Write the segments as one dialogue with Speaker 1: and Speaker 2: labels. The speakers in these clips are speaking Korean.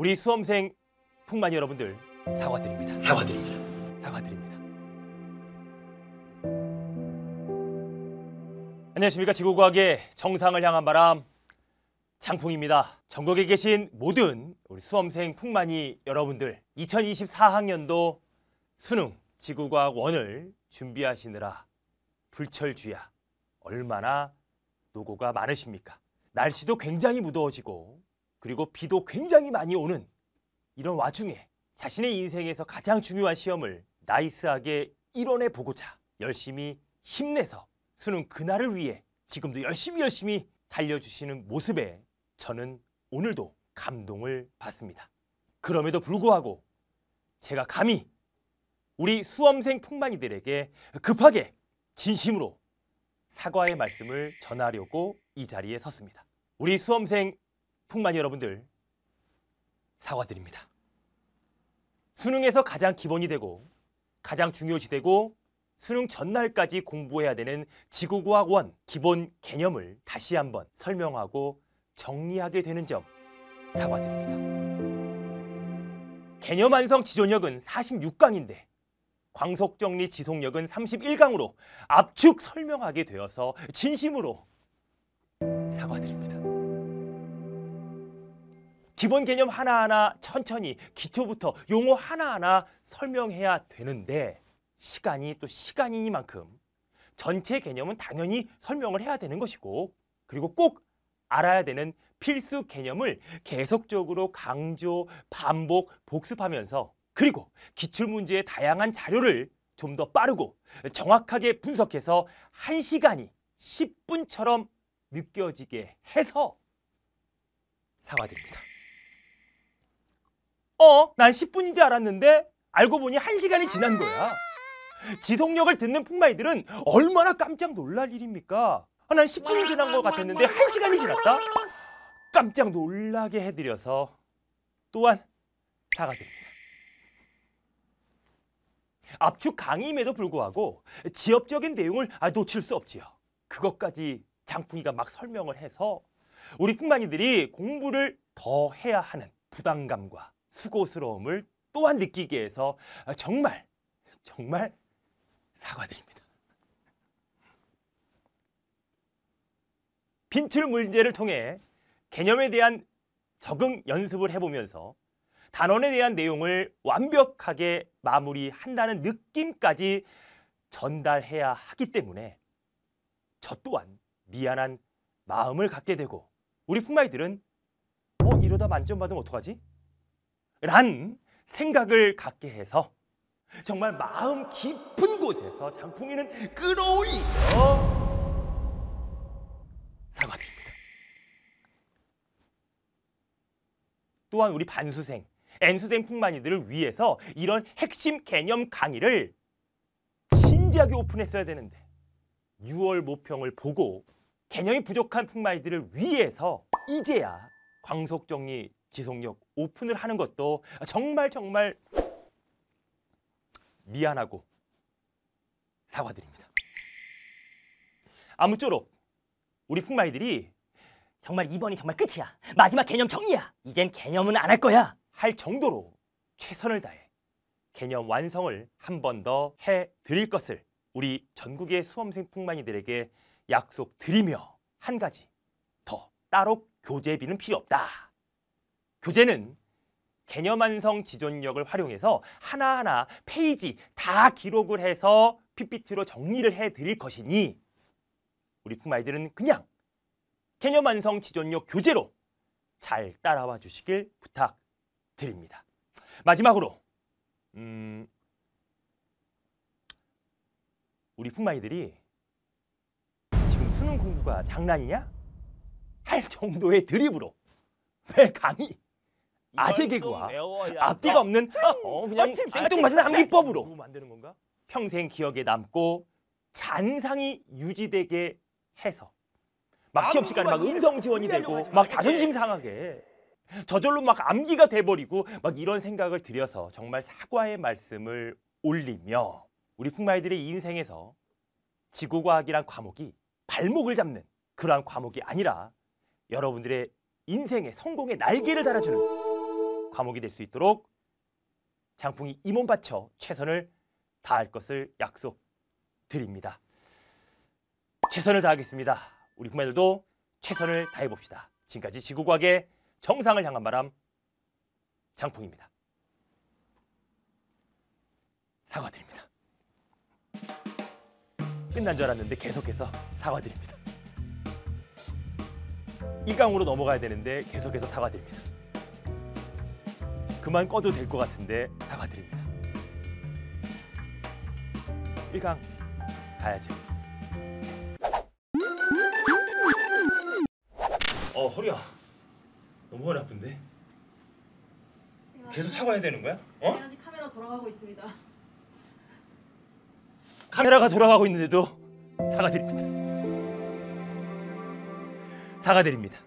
Speaker 1: 우리 수험생 풍만 여러분들 사과드립니다. 사과드립니다. 사과드립니다. 안녕하십니까 지구과학의 정상을 향한 바람 장풍입니다. 전국에 계신 모든 우리 수험생 풍만이 여러분들 2024학년도 수능 지구과학 원을 준비하시느라 불철주야 얼마나 노고가 많으십니까? 날씨도 굉장히 무더워지고 그리고 비도 굉장히 많이 오는 이런 와중에 자신의 인생에서 가장 중요한 시험을 나이스하게 이뤄내 보고자 열심히 힘내서 수능 그날을 위해 지금도 열심히 열심히 달려주시는 모습에 저는 오늘도 감동을 받습니다. 그럼에도 불구하고 제가 감히 우리 수험생 풍만이들에게 급하게 진심으로 사과의 말씀을 전하려고 이 자리에 섰습니다. 우리 수험생 풍만 여러분들 사과드립니다. 수능에서 가장 기본이 되고 가장 중요시되고 수능 전날까지 공부해야 되는 지구과학 원 기본 개념을 다시 한번 설명하고 정리하게 되는 점 사과드립니다. 개념 완성 지존력은 46강인데 광속 정리 지속력은 31강으로 압축 설명하게 되어서 진심으로 사과드립니다. 기본 개념 하나하나 천천히 기초부터 용어 하나하나 설명해야 되는데 시간이 또 시간이니만큼 전체 개념은 당연히 설명을 해야 되는 것이고 그리고 꼭 알아야 되는 필수 개념을 계속적으로 강조, 반복, 복습하면서 그리고 기출문제의 다양한 자료를 좀 더 빠르고 정확하게 분석해서 한시간이 10분처럼 느껴지게 해서 사과드립니다. 어, 난 10분인 지 알았는데 알고 보니 1시간이 지난 거야. 지속력을 듣는 풍마이들은 얼마나 깜짝 놀랄 일입니까? 아, 난 10분이 지난 것 같았는데 1시간이 지났다? 깜짝 놀라게 해드려서 또한 사과드립니다. 압축 강의임에도 불구하고 지엽적인 내용을 아, 놓칠 수 없지요. 그것까지 장풍이가 막 설명을 해서 우리 풍마이들이 공부를 더 해야 하는 부담감과 수고스러움을 또한 느끼게 해서 아, 정말 정말 사과드립니다. 빈출 문제를 통해 개념에 대한 적응 연습을 해보면서 단원에 대한 내용을 완벽하게 마무리한다는 느낌까지 전달해야 하기 때문에 저 또한 미안한 마음을 갖게 되고 우리 풍마이들은 어 이러다 만점 받으면 어떡하지? 란 생각을 갖게 해서 정말 마음 깊은 곳에서 장풍이는 끌어올리며 사과드립니다. 또한 우리 반수생, N수생 풍만이들을 위해서 이런 핵심 개념 강의를 진지하게 오픈했어야 되는데 6월 모평을 보고 개념이 부족한 풍마이들을 위해서 이제야 광속정리 지속력 오픈을 하는 것도 정말 정말 미안하고 사과드립니다. 아무쪼록 우리 풍마이들이 정말 이번이 정말 끝이야. 마지막 개념 정리야. 이젠 개념은 안 할 거야. 할 정도로 최선을 다해 개념 완성을 한 번 더 해드릴 것을 우리 전국의 수험생 풍마이들에게 약속드리며 한 가지 더 따로 교재비는 필요 없다. 교재는 개념 완성 지존력을 활용해서 하나하나 페이지 다 기록을 해서 PPT로 정리를 해드릴 것이니 우리 품아이들은 그냥 개념 완성 지존력 교재로 잘 따라와 주시길 부탁드립니다. 마지막으로 음, 우리 품아이들이 지금 수능 공부가 장난이냐? 할 정도의 드립으로 왜 강의? 아재 개그와 앞뒤가 없는 어, 어 그냥 생뚱맞은 암기법으로 뭐 만드는 건가? 평생 기억에 남고 잔상이 유지되게 해서 막 아, 시험 시간에 막 음성 지원이 되고 막 자존심 네. 상하게 저절로 막 암기가 돼버리고 막 이런 생각을 들여서 정말 사과의 말씀을 올리며 우리 풍마이들의 인생에서 지구과학이란 과목이 발목을 잡는 그러한 과목이 아니라 여러분들의 인생의 성공의 날개를 달아주는 과목이 될 수 있도록 장풍이 임원 바쳐 최선을 다할 것을 약속드립니다. 최선을 다하겠습니다. 우리 부모들도 최선을 다해봅시다. 지금까지 지구과학의 정상을 향한 바람 장풍입니다. 사과드립니다. 끝난 줄 알았는데 계속해서 사과드립니다. 이 강으로 넘어가야 되는데 계속해서 사과드립니다. 그만 꺼도 될 것 같은데 사과드립니다. 1강 가야지. 어 허리야 너무 허리 아픈데 계속 사과야 되는 거야? 어? 아직 카메라 돌아가고 있습니다. 카메라가 돌아가고 있는데도 사과드립니다. 사과드립니다.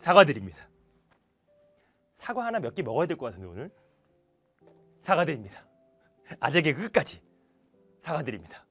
Speaker 1: 사과드립니다. 사과 하나 몇 개 먹어야 될 것 같은데 오늘 사과드립니다. 아재개 끝까지 사과드립니다.